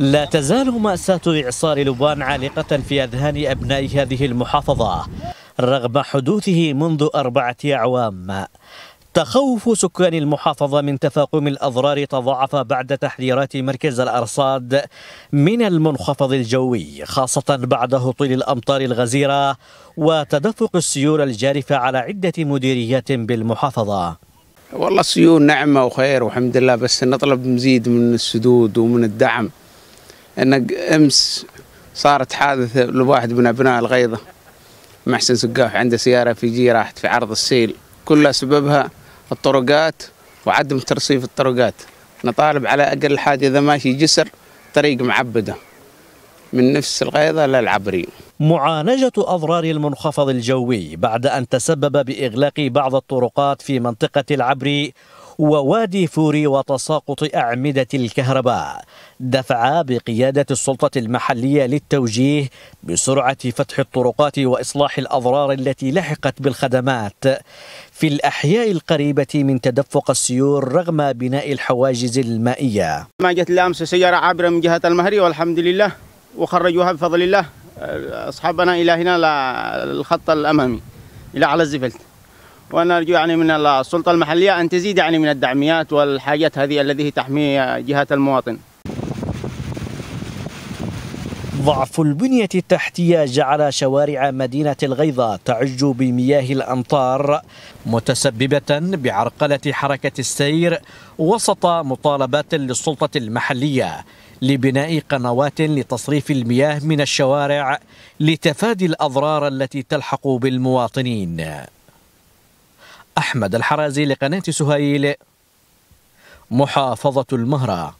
لا تزال مأساة إعصار لبان عالقة في أذهان أبناء هذه المحافظة رغم حدوثه منذ أربعة أعوام تخوف سكان المحافظة من تفاقم الأضرار تضاعف بعد تحذيرات مركز الأرصاد من المنخفض الجوي خاصة بعد هطول الأمطار الغزيرة وتدفق السيول الجارفة على عدة مديريات بالمحافظة والله السيول نعمة وخير والحمد لله بس نطلب مزيد من السدود ومن الدعم أن أمس صارت حادثة لواحد من أبناء الغيضة محسن سقاف عنده سيارة في جي راحت في عرض السيل كلها سببها الطرقات وعدم ترصيف الطرقات نطالب على أقل حاجة إذا ماشي جسر طريق معبدة من نفس الغيضة للعبري معالجة أضرار المنخفض الجوي بعد أن تسبب بإغلاق بعض الطرقات في منطقة العبري ووادي فوري وتساقط أعمدة الكهرباء دفع بقيادة السلطة المحلية للتوجيه بسرعة فتح الطرقات وإصلاح الأضرار التي لحقت بالخدمات في الأحياء القريبة من تدفق السيور رغم بناء الحواجز المائية ما جت الأمس سيارة عابرة من جهة المهري والحمد لله وخرجوها بفضل الله أصحابنا إلى هنا الخط الأمامي إلى على الزفلت ونرجو يعني من السلطه المحليه ان تزيد يعني من الدعميات والحاجات هذه التي تحمي جهه المواطن. ضعف البنية التحتية جعل شوارع مدينة الغيضه تعج بمياه الأمطار متسببة بعرقلة حركة السير وسط مطالبات للسلطة المحلية لبناء قنوات لتصريف المياه من الشوارع لتفادي الأضرار التي تلحق بالمواطنين أحمد الحرازي لقناة سهيل محافظة المهرة